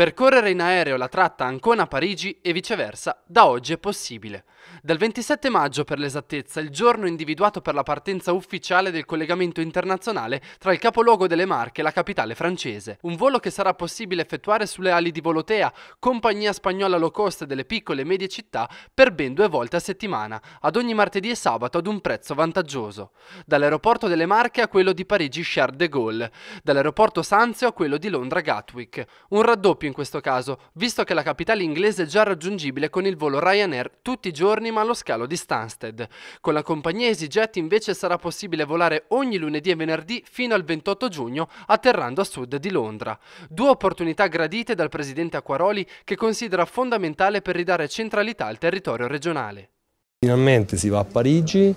Percorrere in aereo la tratta Ancona-Parigi e viceversa da oggi è possibile. Dal 27 maggio per l'esattezza, il giorno individuato per la partenza ufficiale del collegamento internazionale tra il capoluogo delle Marche e la capitale francese. Un volo che sarà possibile effettuare sulle ali di Volotea, compagnia spagnola low cost delle piccole e medie città, per ben due volte a settimana, ad ogni martedì e sabato ad un prezzo vantaggioso. Dall'aeroporto delle Marche a quello di Parigi Charles de Gaulle, dall'aeroporto Sanzio a quello di Londra Gatwick. Un raddoppio in questo caso, visto che la capitale inglese è già raggiungibile con il volo Ryanair tutti i giorni ma allo scalo di Stansted. Con la compagnia EasyJet invece sarà possibile volare ogni lunedì e venerdì fino al 28 giugno, atterrando a sud di Londra. Due opportunità gradite dal presidente Acquaroli che considera fondamentale per ridare centralità al territorio regionale. Finalmente si va a Parigi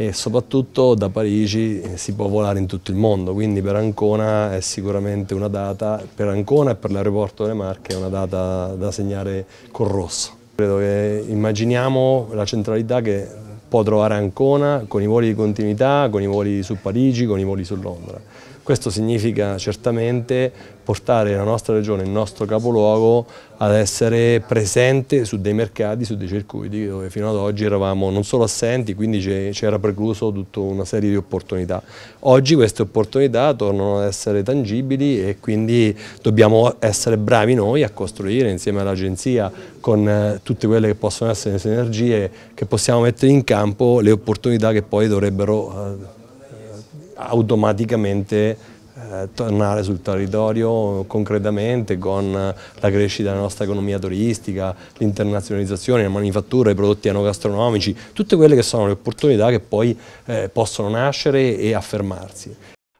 e soprattutto da Parigi eh, si può volare in tutto il mondo, quindi per Ancona è sicuramente una data, per Ancona e per l'aeroporto delle Marche è una data da segnare col rosso. Credo che immaginiamo la centralità che può trovare Ancona con i voli di continuità, con i voli su Parigi, con i voli su Londra. Questo significa certamente portare la nostra regione, il nostro capoluogo ad essere presente su dei mercati, su dei circuiti dove fino ad oggi eravamo non solo assenti, quindi c'era precluso tutta una serie di opportunità. Oggi queste opportunità tornano ad essere tangibili e quindi dobbiamo essere bravi noi a costruire insieme all'agenzia con eh, tutte quelle che possono essere le sinergie che possiamo mettere in campo le opportunità che poi dovrebbero eh, automaticamente eh, tornare sul territorio concretamente con la crescita della nostra economia turistica, l'internazionalizzazione, la manifattura, i prodotti enogastronomici, tutte quelle che sono le opportunità che poi eh, possono nascere e affermarsi.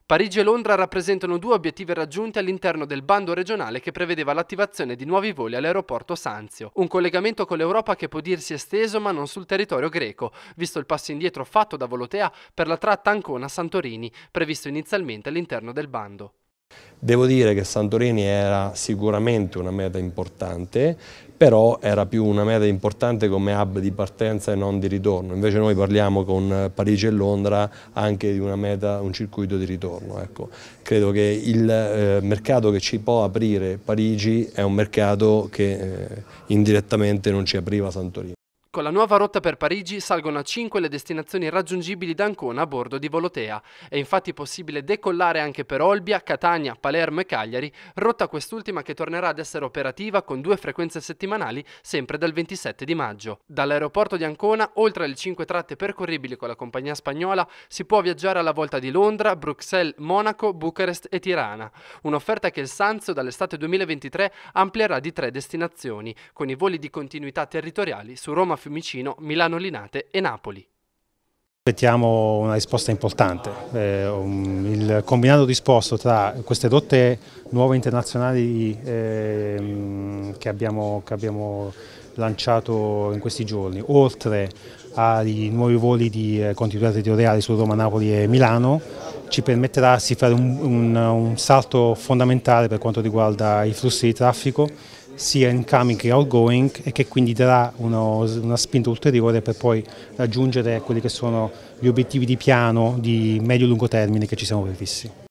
Parigi e Londra rappresentano due obiettivi raggiunti all'interno del bando regionale che prevedeva l'attivazione di nuovi voli all'aeroporto Sanzio, un collegamento con l'Europa che può dirsi esteso ma non sul territorio greco, visto il passo indietro fatto da Volotea per la tratta Ancona-Santorini, previsto inizialmente all'interno del bando. Devo dire che Santorini era sicuramente una meta importante, però era più una meta importante come hub di partenza e non di ritorno. Invece noi parliamo con Parigi e Londra anche di una meta, un circuito di ritorno. Ecco. Credo che il eh, mercato che ci può aprire Parigi è un mercato che eh, indirettamente non ci apriva Santorini. Con la nuova rotta per Parigi salgono a 5 le destinazioni raggiungibili da Ancona a bordo di Volotea. È infatti possibile decollare anche per Olbia, Catania, Palermo e Cagliari, rotta quest'ultima che tornerà ad essere operativa con due frequenze settimanali sempre dal 27 di maggio. Dall'aeroporto di Ancona, oltre alle 5 tratte percorribili con la compagnia spagnola, si può viaggiare alla volta di Londra, Bruxelles, Monaco, Bucarest e Tirana. Un'offerta che il Sanzio dall'estate 2023 amplierà di tre destinazioni, con i voli di continuità territoriali su Roma Fiumicino, Milano Linate e Napoli. Aspettiamo una risposta importante, eh, um, il combinato disposto tra queste rotte nuove internazionali ehm, che abbiamo, che abbiamo lanciato in questi giorni, oltre ai nuovi voli di eh, continuità territoriale su Roma, Napoli e Milano, ci permetterà di fare un, un, un salto fondamentale per quanto riguarda i flussi di traffico sia incoming che outgoing e che quindi darà uno, una spinta ulteriore per poi raggiungere quelli che sono gli obiettivi di piano di medio-lungo termine che ci siamo prefissi.